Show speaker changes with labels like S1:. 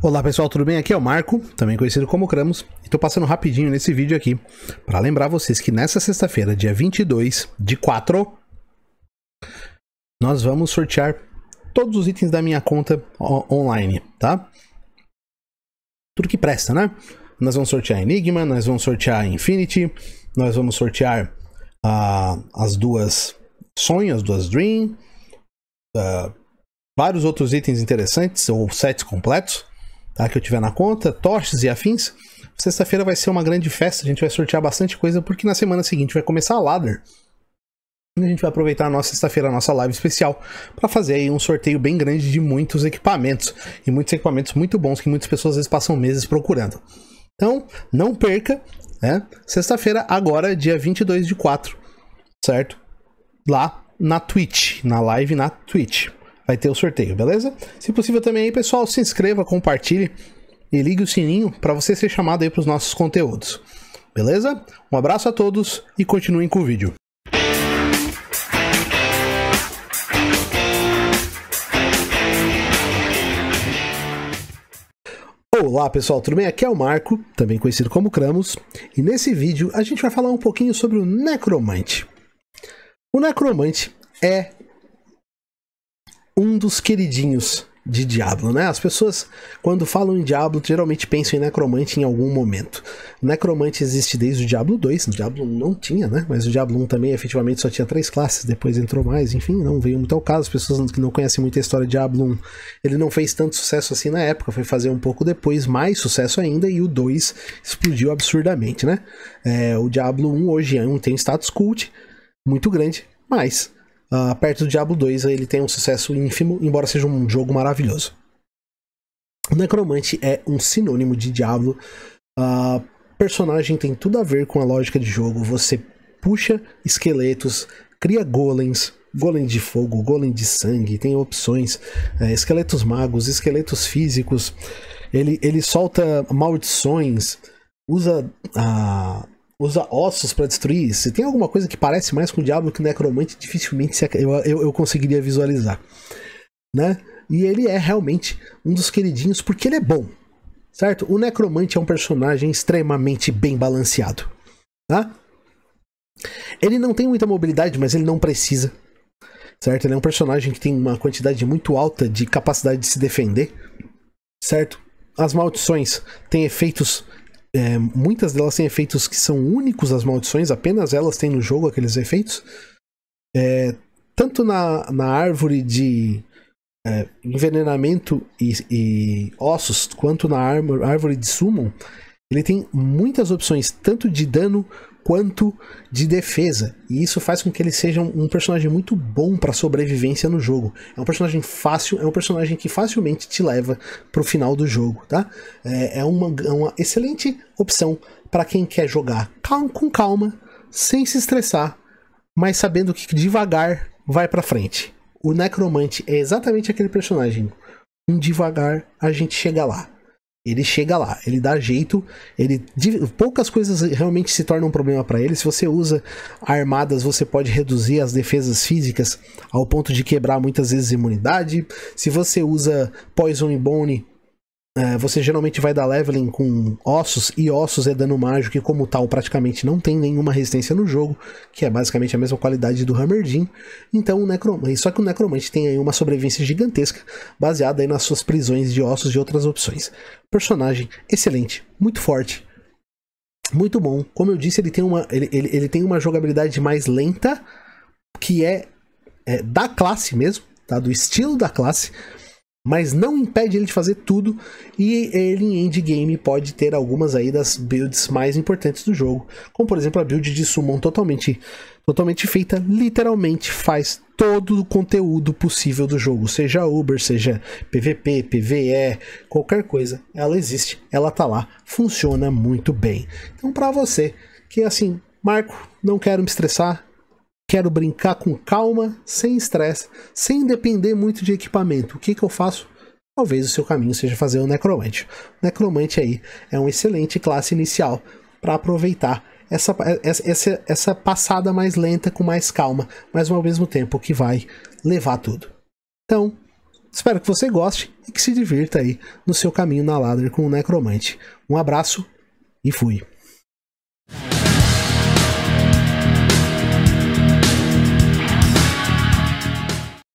S1: Olá pessoal, tudo bem? Aqui é o Marco, também conhecido como Cramos, e tô passando rapidinho nesse vídeo aqui para lembrar vocês que nessa sexta-feira, dia 22 de 4, nós vamos sortear todos os itens da minha conta online, tá? Tudo que presta, né? Nós vamos sortear Enigma, nós vamos sortear Infinity, nós vamos sortear uh, as duas sonhos, duas Dream, uh, vários outros itens interessantes ou sets completos tá, que eu tiver na conta, toches e afins. Sexta-feira vai ser uma grande festa, a gente vai sortear bastante coisa, porque na semana seguinte vai começar a ladder. E a gente vai aproveitar a nossa sexta-feira, a nossa live especial, para fazer aí um sorteio bem grande de muitos equipamentos. E muitos equipamentos muito bons que muitas pessoas às vezes passam meses procurando. Então, não perca, né? Sexta-feira, agora, dia 22 de 4, certo? Lá na Twitch, na live na Twitch vai ter o sorteio, beleza? Se possível também aí, pessoal, se inscreva, compartilhe e ligue o sininho para você ser chamado aí para os nossos conteúdos. Beleza? Um abraço a todos e continuem com o vídeo. Olá pessoal, tudo bem? Aqui é o Marco, também conhecido como Cramos, e nesse vídeo a gente vai falar um pouquinho sobre o Necromante. O Necromante é um dos queridinhos de Diablo, né? As pessoas, quando falam em Diablo, geralmente pensam em Necromante em algum momento. Necromante existe desde o Diablo 2, o Diablo 1 não tinha, né? Mas o Diablo 1 também efetivamente só tinha três classes, depois entrou mais, enfim, não veio muito ao caso. As pessoas que não conhecem muito a história de Diablo 1, ele não fez tanto sucesso assim na época, foi fazer um pouco depois, mais sucesso ainda, e o 2 explodiu absurdamente, né? É, o Diablo 1 hoje é um, tem status cult muito grande, mas Uh, perto do Diablo 2, ele tem um sucesso ínfimo, embora seja um jogo maravilhoso. Necromante é um sinônimo de Diablo. Uh, personagem tem tudo a ver com a lógica de jogo. Você puxa esqueletos, cria golems, golem de fogo, golem de sangue, tem opções, é, esqueletos magos, esqueletos físicos. Ele, ele solta maldições, usa a. Uh, usa ossos para destruir. Se tem alguma coisa que parece mais com o diabo que o necromante, dificilmente eu, eu, eu conseguiria visualizar. Né? E ele é realmente um dos queridinhos porque ele é bom, certo? O necromante é um personagem extremamente bem balanceado, tá? Ele não tem muita mobilidade, mas ele não precisa, certo? Ele é um personagem que tem uma quantidade muito alta de capacidade de se defender, certo? As maldições têm efeitos é, muitas delas têm efeitos que são únicos às maldições, apenas elas têm no jogo aqueles efeitos. É, tanto na, na árvore de é, envenenamento e, e, ossos, quanto na árvore de summon, ele tem muitas opções, tanto de dano quanto de defesa. E isso faz com que ele seja um, personagem muito bom para sobrevivência no jogo. É um personagem fácil, é um personagem que facilmente te leva para o final do jogo, tá? É, é uma, é uma excelente opção para quem quer jogar calma, com calma, sem se estressar, mas sabendo que devagar vai para frente. O Necromante é exatamente aquele personagem. um Devagar a gente chega lá. Ele chega lá, ele dá jeito, ele poucas coisas realmente se tornam um problema para ele. Se você usa armadas, você pode reduzir as defesas físicas ao ponto de quebrar muitas vezes imunidade. Se você usa Poison e Bone, eh, você geralmente vai dar leveling com ossos, e ossos é dano mágico, que como tal praticamente não tem nenhuma resistência no jogo, que é basicamente a mesma qualidade do Hammerdin. Então o Necromante. Só que o Necromante tem aí uma sobrevivência gigantesca, baseada aí nas suas prisões de ossos e outras opções. Personagem excelente, muito forte. Muito bom. Como eu disse, ele tem uma, ele, ele, ele tem uma jogabilidade mais lenta, que é, é da classe mesmo, tá? Do estilo da classe mas não impede ele de fazer tudo e ele em endgame pode ter algumas aí das builds mais importantes do jogo, como por exemplo a build de Summon totalmente totalmente feita, literalmente faz todo o conteúdo possível do jogo, seja Uber, seja PVP, PVE, qualquer coisa, ela existe, ela tá lá, funciona muito bem. Então para você que assim, Marco, não quero me estressar, Quero brincar com calma, sem estresse, sem depender muito de equipamento. O que, que eu faço? Talvez o seu caminho seja fazer o necromante. O necromante aí é uma excelente classe inicial para aproveitar essa, essa, essa passada mais lenta, com mais calma, mas ao mesmo tempo que vai levar tudo. Então, espero que você goste e que se divirta aí no seu caminho na ladder com o necromante. Um abraço e fui.